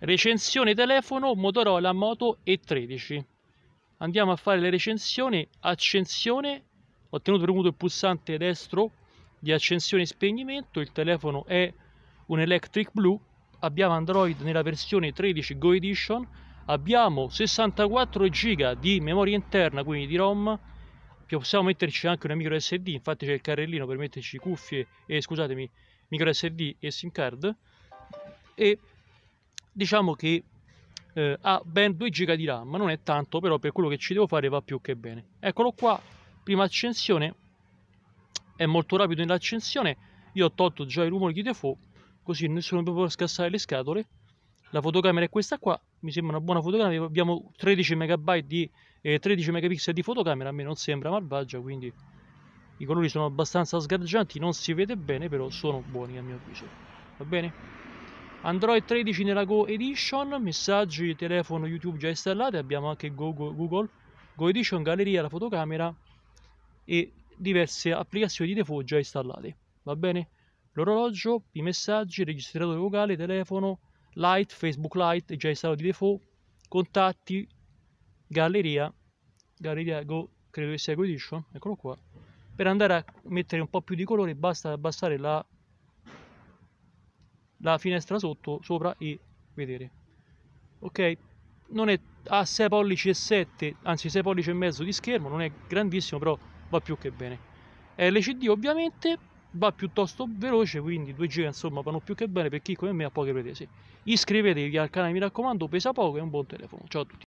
Recensione telefono Motorola Moto E13. Andiamo a fare le recensioni. Accensione, ho tenuto premuto il pulsante destro di accensione e spegnimento, il telefono è un Electric Blue, abbiamo Android nella versione 13 Go Edition, abbiamo 64 giga di memoria interna, quindi di ROM, possiamo metterci anche una micro SD, infatti c'è il carrellino per metterci cuffie, e scusatemi, micro SD e SIM card, e diciamo che eh, ha ben 2 giga di RAM, non è tanto, però per quello che ci devo fare va più che bene. Eccolo qua, prima accensione, è molto rapido nell'accensione, io ho tolto già i rumori di default, così nessuno può scassare le scatole. La fotocamera è questa qua, mi sembra una buona fotocamera, abbiamo 13 MB di eh, 13 megapixel di fotocamera, a me non sembra malvagia, quindi i colori sono abbastanza sgargianti, non si vede bene, però sono buoni a mio avviso. Va bene? Android 13 nella Go Edition, messaggi, telefono, YouTube già installati, abbiamo anche Go, Go, Google, Go Edition, galleria, la fotocamera e diverse applicazioni di default già installate, va bene? L'orologio, i messaggi, registratore vocale, telefono, Lite, Facebook Lite già installato di default, contatti, galleria, galleria Go, credo che sia Go Edition, eccolo qua. Per andare a mettere un po' più di colore basta abbassare la la finestra sotto, sopra e vedere. Ok? Non è a 6 pollici e 7, anzi 6 pollici e mezzo di schermo, non è grandissimo, però va più che bene. LCD ovviamente va piuttosto veloce, quindi 2 g insomma vanno più che bene per chi come me ha poche pretese. Iscrivetevi al canale, mi raccomando, pesa poco, è un buon telefono. Ciao a tutti.